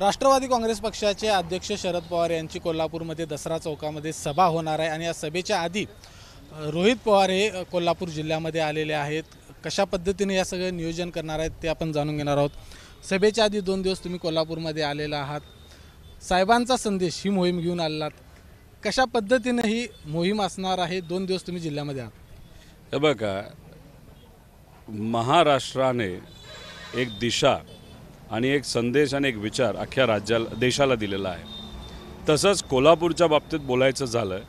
राष्ट्रवादी काँग्रेस पक्षाचे अध्यक्ष शरद पवार यांची कोल्हापूरमध्ये दसरा चौकामध्ये सभा होणार आहे आणि या सभेच्या आधी रोहित पवार हे कोल्हापूर जिल्ह्यामध्ये आलेले आहेत कशा पद्धतीने या सगळं नियोजन करणार आहेत ते आपण जाणून घेणार आहोत सभेच्या आधी दोन दिवस तुम्ही कोल्हापूरमध्ये आलेला आहात साहेबांचा संदेश ही मोहीम घेऊन आलात कशा पद्धतीने ही मोहीम असणार आहे दोन दिवस तुम्ही जिल्ह्यामध्ये आहात हे बघा महाराष्ट्राने एक दिशा आणि एक संदेश आणि एक विचार अख्ख्या राज्याला देशाला दिलेला आहे तसंच कोल्हापूरच्या बाबतीत बोलायचं झालं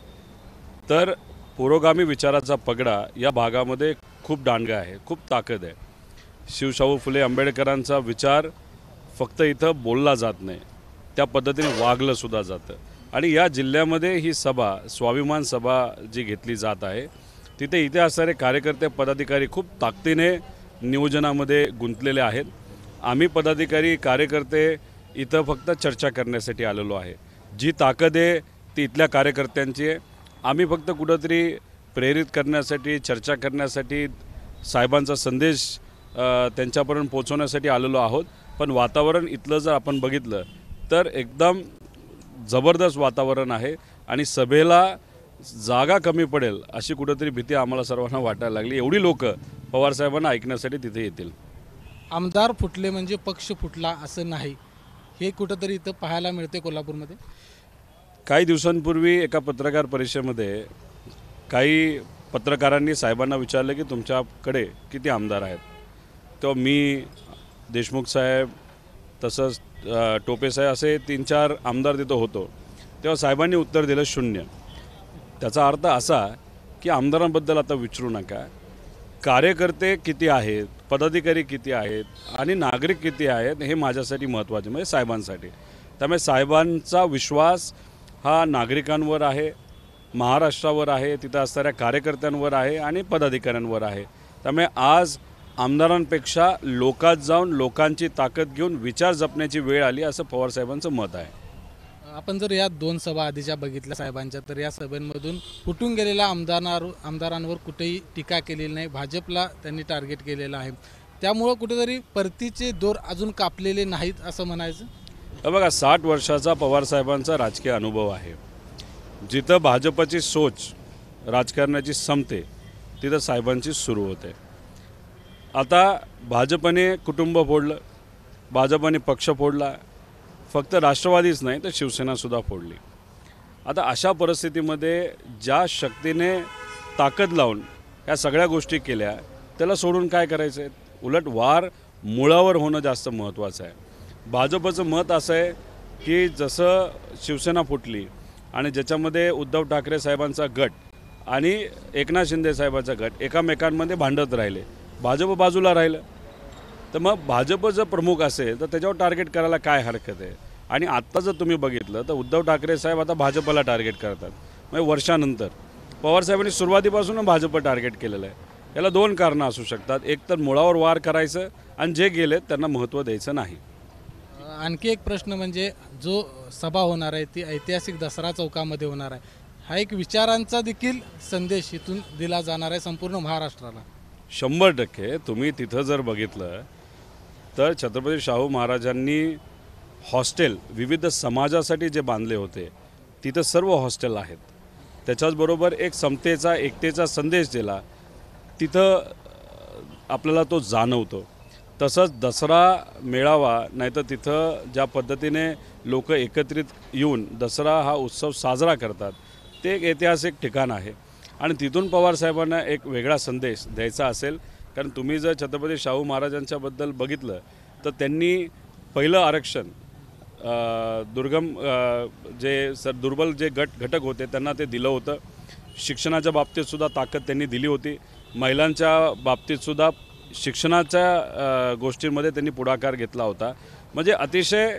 तर पुरोगामी विचाराचा पगडा या भागामध्ये खूप डांडगा आहे खूप ताकद आहे शिवशाहू फुले आंबेडकरांचा विचार फक्त इथं बोलला जात नाही त्या पद्धतीने वागलंसुद्धा जातं आणि या जिल्ह्यामध्ये ही सभा स्वाभिमान सभा जी घेतली जात आहे तिथे इथे असणारे कार्यकर्ते पदाधिकारी खूप ताकदीने नियोजनामध्ये गुंतलेले आहेत आम्ही पदाधिकारी कार्यकर्ते इथं फक्त चर्चा करण्यासाठी आलेलो आहे जी ताकद आहे ती इथल्या कार्यकर्त्यांची आहे आम्ही फक्त कुठंतरी प्रेरित करण्यासाठी चर्चा करण्यासाठी साहेबांचा संदेश त्यांच्यापर्यंत पोचवण्यासाठी आलेलो आहोत पण वातावरण इथलं जर आपण बघितलं तर एकदम जबरदस्त वातावरण आहे आणि सभेला जागा कमी पडेल अशी कुठंतरी भीती आम्हाला सर्वांना वाटायला लागली एवढी लोकं पवारसाहेबांना ऐकण्यासाठी तिथे येतील आमदार फुटले म्हणजे पक्ष फुटला असं नाही हे कुठंतरी इथं पाहायला मिळते कोल्हापूरमध्ये काही दिवसांपूर्वी एका पत्रकार परिषदेमध्ये काही पत्रकारांनी साहेबांना विचारलं की तुमच्याकडे किती आमदार आहेत तेव्हा मी देशमुख साहेब तसंच टोपे साहेब असे तीन चार आमदार तिथं होतो तेव्हा साहेबांनी उत्तर दिलं शून्य त्याचा अर्थ असा की आमदारांबद्दल आता विचारू नका कार्यकर्ते किती आहेत पदाधिकारी किती आहेत आणि नागरिक किती आहेत हे माझ्यासाठी महत्त्वाचे म्हणजे साहेबांसाठी त्यामुळे साहेबांचा विश्वास हा नागरिकांवर आहे महाराष्ट्रावर आहे तिथं असणाऱ्या कार्यकर्त्यांवर आहे आणि पदाधिकाऱ्यांवर आहे त्यामुळे आज आमदारांपेक्षा लोकात जाऊन लोकांची ताकद घेऊन विचार जपण्याची वेळ आली असं पवारसाहेबांचं मत आहे आपण जर या दोन सभा आधीच्या बघितल्या साहेबांच्या तर या सभेमधून फुटून गेलेल्या आमदारांवर आमदारांवर कुठेही टीका केलेली नाही भाजपला त्यांनी टार्गेट केलेलं आहे त्यामुळं कुठेतरी परतीचे दोर अजून कापलेले नाहीत असं म्हणायचं बघा साठ वर्षाचा पवारसाहेबांचा राजकीय अनुभव आहे जिथं भाजपची सोच राजकारणाची संपते तिथं साहेबांची सुरू होते आता भाजपने कुटुंब फोडलं भाजपने पक्ष फोडला फक्त राष्ट्रवादीच नाही तर शिवसेनासुद्धा फोडली आता अशा परिस्थितीमध्ये ज्या शक्तीने ताकद लावून या सगळ्या गोष्टी केल्या त्याला सोडून काय करायचं आहे उलट वार मुळावर होणं जास्त महत्त्वाचं आहे भाजपचं मत असं आहे की जसं शिवसेना फुटली आणि ज्याच्यामध्ये उद्धव ठाकरे साहेबांचा गट आणि एकनाथ शिंदे साहेबांचा गट एकामेकांमध्ये भांडत राहिले भाजप बाजूला राहिलं तर मग भाजप जर प्रमुख असेल तर त्याच्यावर टार्गेट करायला काय हरकत आहे आणि आत्ता जर तुम्ही बघितलं तर उद्धव ठाकरे साहेब आता भाजपला टार्गेट करतात म्हणजे वर्षानंतर पवारसाहेबांनी सुरुवातीपासून भाजप टार्गेट केलेलं आहे याला दोन कारणं असू शकतात एक तर मुळावर वार करायचं आणि जे गेले त्यांना महत्त्व द्यायचं नाही आणखी एक प्रश्न म्हणजे जो सभा होणार आहे ती ऐतिहासिक दसरा चौकामध्ये होणार आहे हा एक विचारांचा देखील संदेश इथून दिला जाणार आहे संपूर्ण महाराष्ट्राला शंभर टक्के तुम्ही तिथं जर बघितलं तर छत्रपती शाहू महाराजांनी हॉस्टेल विविध समाजासाठी जे बांधले होते तिथं सर्व हॉस्टेल आहेत त्याच्याचबरोबर एक समतेचा एकतेचा संदेश दिला तिथं आपल्याला तो जाणवतो तसंच दसरा मेळावा नाहीतर तिथं ज्या पद्धतीने लोक एकत्रित येऊन दसरा हा उत्सव साजरा करतात ते एक ऐतिहासिक ठिकाण आहे आणि तिथून पवारसाहेबांना एक वेगळा संदेश द्यायचा असेल कारण तुम्ही जर छत्रपती शाहू महाराजांच्याबद्दल बघितलं तर त्यांनी पहिलं आरक्षण दुर्गम जे सर दुर्बल जे गट घटक होते त्यांना ते दिलं होतं शिक्षणाच्या बाबतीतसुद्धा ताकद त्यांनी दिली होती महिलांच्या बाबतीतसुद्धा शिक्षणाच्या गोष्टींमध्ये त्यांनी पुढाकार घेतला होता म्हणजे अतिशय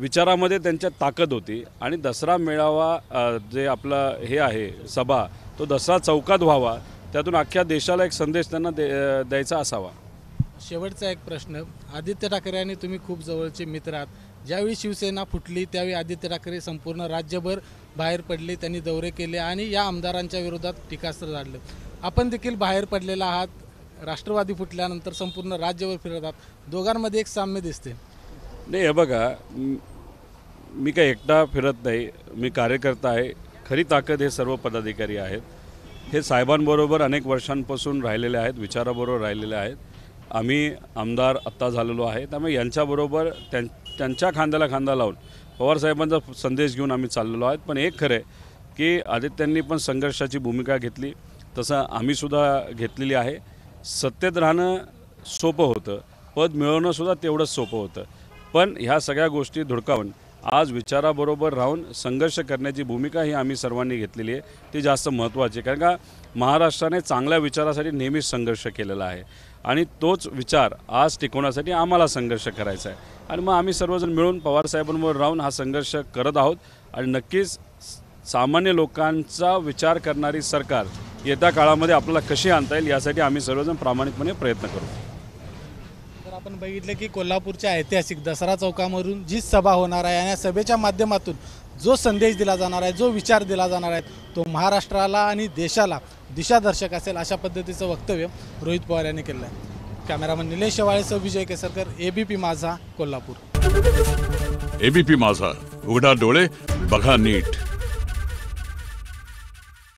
विचारामध्ये त्यांच्या ताकद होती आणि दसरा मेळावा जे आपला हे आहे सभा तो दसरा चौकात व्हावा त्यातून अख्ख्या देशाला एक संदेश त्यांना दे द्यायचा असावा शेवटचा एक प्रश्न आदित्य ठाकरे आणि तुम्ही खूप जवळचे मित्र आहात ज्यावेळी शिवसेना फुटली त्यावेळी आदित्य ठाकरे संपूर्ण राज्यभर बाहेर पडले त्यांनी दौरे केले आणि या आमदारांच्या विरोधात टीकास्त्र झाडलं आपण देखील बाहेर पडलेला आहात राष्ट्रवादी फुटल्यानंतर संपूर्ण राज्यभर फिरत आहात दोघांमध्ये एक साम्य दिसते नाही हे बघा मी काही एकटा फिरत नाही मी कार्यकर्ता आहे खरी ताकद हे सर्व पदाधिकारी आहेत हे साहेबांबरोबर अनेक वर्षांपासून राहिलेले आहेत विचाराबरोबर राहिलेले आहेत आम्ही आमदार आत्ता झालेलो आहे त्यामुळे यांच्याबरोबर त्यां त्यांच्या खांद्याला खांदा लावून पवारसाहेबांचा संदेश घेऊन आम्ही चाललेलो आहेत पण एक खरं आहे की आदित्यांनी पण संघर्षाची भूमिका घेतली तसं आम्हीसुद्धा घेतलेली आहे सत्तेत राहणं सोपं होतं पद मिळवणंसुद्धा तेवढंच सोपं होतं पण ह्या सगळ्या गोष्टी धुडकावून आज विचाराबरोबर राहून संघर्ष करण्याची भूमिका ही आम्ही सर्वांनी घेतलेली आहे ती जास्त महत्त्वाची आहे कारण का महाराष्ट्राने चांगल्या विचारासाठी नेहमीच संघर्ष केलेला आहे आणि तोच विचार आज टिकवण्यासाठी आम्हाला संघर्ष करायचा आहे आणि मग आम्ही सर्वजण मिळून पवारसाहेबांवर राहून हा संघर्ष करत आहोत आणि नक्कीच सामान्य लोकांचा विचार करणारी सरकार येत्या काळामध्ये आपल्याला कशी आणता येईल यासाठी आम्ही सर्वजण प्रामाणिकपणे प्रयत्न करू आपण बघितलं की कोल्हापूरच्या ऐतिहासिक दसरा चौकामधून जी सभा होणार आहे आणि या सभेच्या माध्यमातून जो संदेश दिला जाणार आहे जो विचार दिला जाणार आहे तो महाराष्ट्राला आणि देशाला दिशादर्शक असेल अशा पद्धतीचं वक्तव्य रोहित पवार यांनी केलं आहे कॅमेरामन निलेश शेवाळेसह विजय केसरकर एबीपी माझा कोल्हापूर एबीपी माझा उघडा डोळे बघा नीट